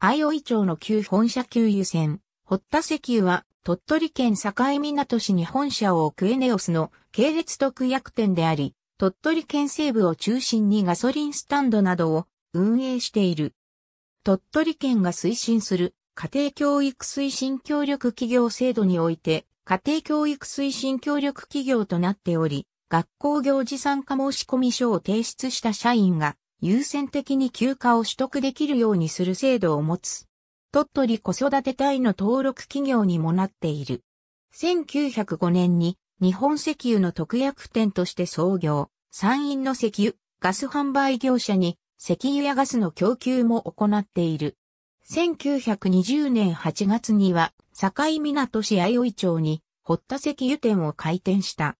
相生町の旧本社給油船、堀田石油は、鳥取県境港市に本社を置くエネオスの系列特約店であり、鳥取県西部を中心にガソリンスタンドなどを運営している。鳥取県が推進する家庭教育推進協力企業制度において、家庭教育推進協力企業となっており、学校行事参加申込書を提出した社員が優先的に休暇を取得できるようにする制度を持つ。鳥取子育て隊の登録企業にもなっている。1905年に日本石油の特約店として創業、山陰の石油、ガス販売業者に石油やガスの供給も行っている。1920年8月には、境港市愛生町に、堀田石油店を開店した。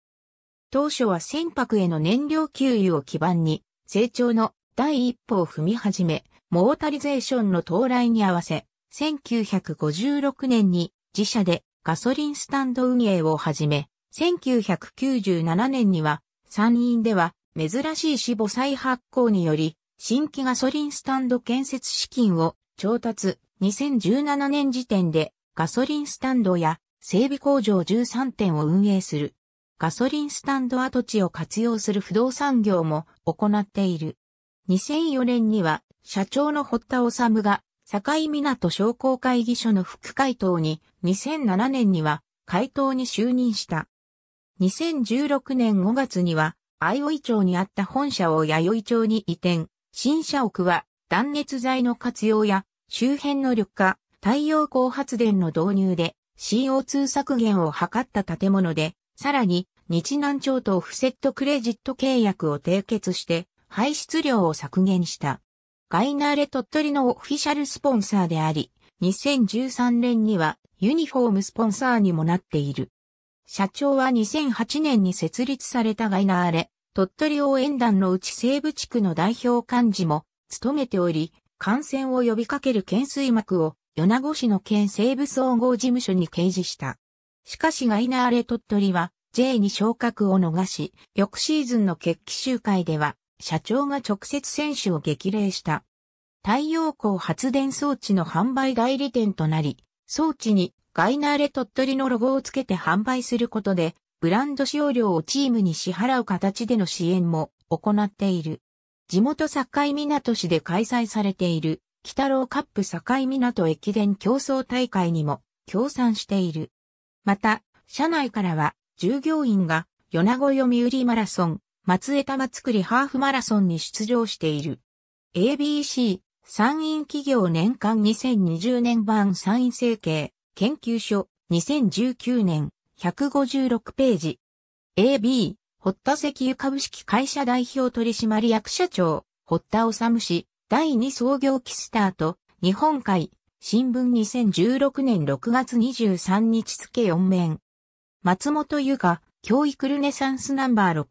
当初は船舶への燃料給油を基盤に、成長の第一歩を踏み始め、モータリゼーションの到来に合わせ、1956年に自社でガソリンスタンド運営を始め、1997年には山陰では珍しい死母再発行により、新規ガソリンスタンド建設資金を調達、2017年時点でガソリンスタンドや整備工場13店を運営する。ガソリンスタンド跡地を活用する不動産業も行っている。2004年には社長の堀田治が境港商工会議所の副会頭に2007年には会頭に就任した。2016年5月には、相生町にあった本社を弥生町に移転、新社屋は断熱材の活用や周辺の緑化、太陽光発電の導入で CO2 削減を図った建物で、さらに日南町とオフセットクレジット契約を締結して排出量を削減した。ガイナーレ鳥取のオフィシャルスポンサーであり、2013年にはユニフォームスポンサーにもなっている。社長は2008年に設立されたガイナーレ、鳥取応援団のうち西部地区の代表幹事も務めており、感染を呼びかける懸垂幕を米子市の県西部総合事務所に掲示した。しかしガイナーレ鳥取は J に昇格を逃し、翌シーズンの決起集会では社長が直接選手を激励した。太陽光発電装置の販売代理店となり、装置にガイナーレ鳥取のロゴをつけて販売することで、ブランド使用料をチームに支払う形での支援も行っている。地元境港市で開催されている、北郎カップ境港駅伝競争大会にも協賛している。また、社内からは、従業員が、米子読売マラソン、松江玉作りハーフマラソンに出場している。ABC 参院企業年間2020年版参院政経研究所2019年156ページ。AB 堀田石油株式会社代表取締役社長堀田治氏第2創業期スタート日本海新聞2016年6月23日付4面松本由香教育ルネサンスナンバー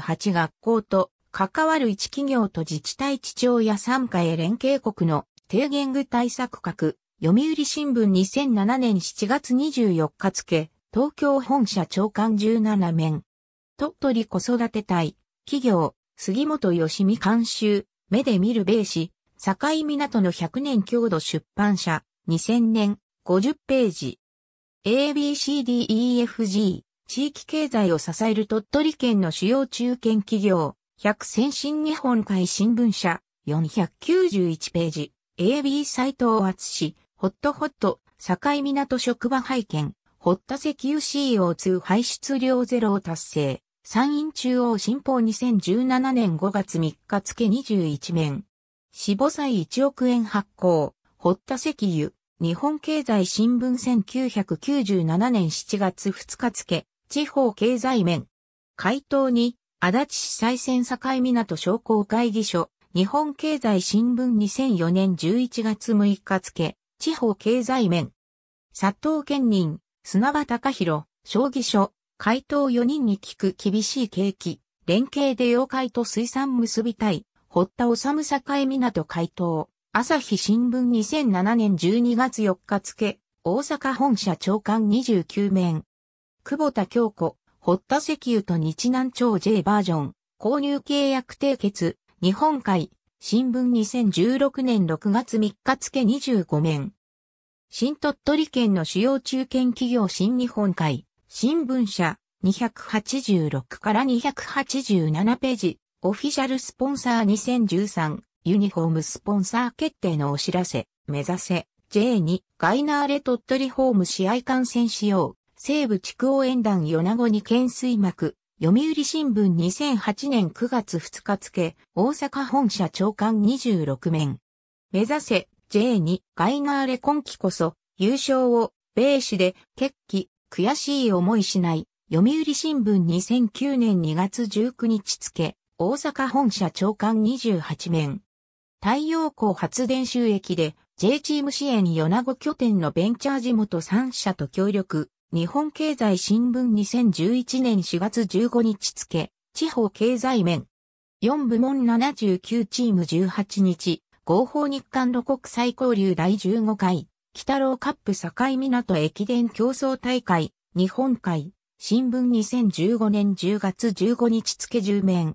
628学校と関わる一企業と自治体地長や参加へ連携国の低言具対策閣読売新聞2007年7月24日付東京本社長官17面鳥取子育て隊企業杉本義美監修目で見る米紙境港の100年郷土出版社2000年50ページ ABCDEFG 地域経済を支える鳥取県の主要中堅企業、100先進日本海新聞社、491ページ、AB 斎藤厚氏、ホットホット、境港職場拝見、ホッタ石油 CO2 排出量ゼロを達成、山陰中央新報2017年5月3日付21面、死母祭1億円発行、ホッタ石油、日本経済新聞1997年7月2日付、地方経済面。回答に、足立市再選境港商工会議所、日本経済新聞2004年11月6日付、地方経済面。佐藤県人、砂場隆弘、将棋所、回答4人に聞く厳しい景気、連携で妖怪と水産結びたい、堀田治境港回答、朝日新聞2007年12月4日付、大阪本社長官29面、久保田京子、堀田石油と日南町 J バージョン、購入契約締結、日本海、新聞2016年6月3日付25面。新鳥取県の主要中堅企業新日本海、新聞社、286から287ページ、オフィシャルスポンサー2013、ユニフォームスポンサー決定のお知らせ、目指せ、J2、ガイナーレ鳥取ホーム試合観戦しよう。西部地区応援団米子に懸水幕、読売新聞2008年9月2日付、大阪本社長官26面。目指せ J2 ガイナーレ今季こそ優勝を米市で決起、悔しい思いしない。読売新聞2009年2月19日付、大阪本社長官28面。太陽光発電収益で J チーム支援米子拠点のベンチャー地元3社と協力、日本経済新聞2011年4月15日付、地方経済面。4部門79チーム18日、合法日韓露国際交流第15回、北郎カップ境港駅伝競争大会、日本海、新聞2015年10月15日付10面。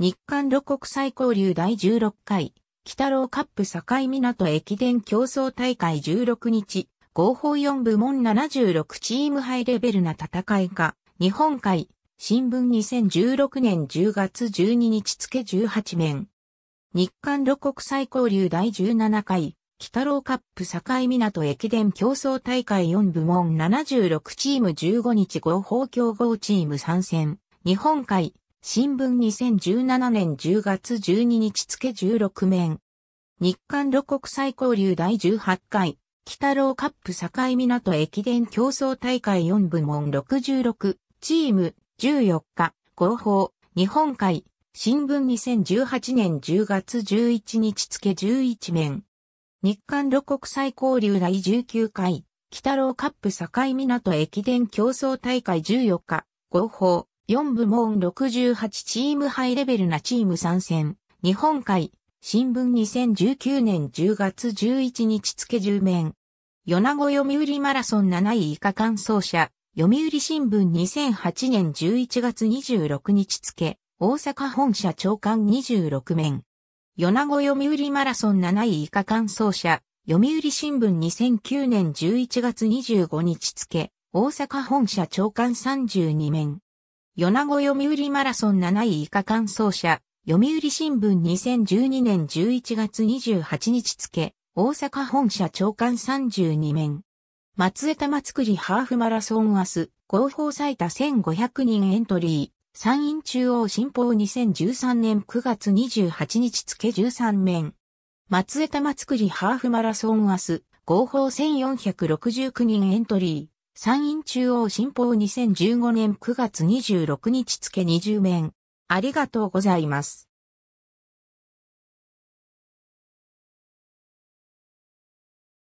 日韓露国際交流第16回、北郎カップ境港駅伝競争大会16日、合法4部門76チームハイレベルな戦いか、日本海、新聞2016年10月12日付18面。日韓露国際交流第17回、北郎カップ境港駅伝競争大会4部門76チーム15日合法競合チーム参戦。日本海、新聞2017年10月12日付16面。日韓露国際交流第18回、北郎カップ境港駅伝競争大会4部門66チーム14日合法日本海新聞2018年10月11日付11面日韓露国際交流第19回北郎カップ境港駅伝競争大会14日合法4部門68チームハイレベルなチーム参戦日本海新聞2019年10月11日付10面、米子読売マラソン7位以下感想者、読売新聞2008年11月26日付、大阪本社長官26面。米子読売マラソン7位以下感想者、読売新聞2009年11月25日付、大阪本社長官32面。米子読売マラソン7位以下感想者、読売新聞2012年11月28日付、大阪本社長官32面。松江玉りハーフマラソン明日、合法最多1500人エントリー、参院中央新報2013年9月28日付13面。松江玉りハーフマラソン明日、合法1469人エントリー、参院中央新報2015年9月26日付20面。ありがとうございます。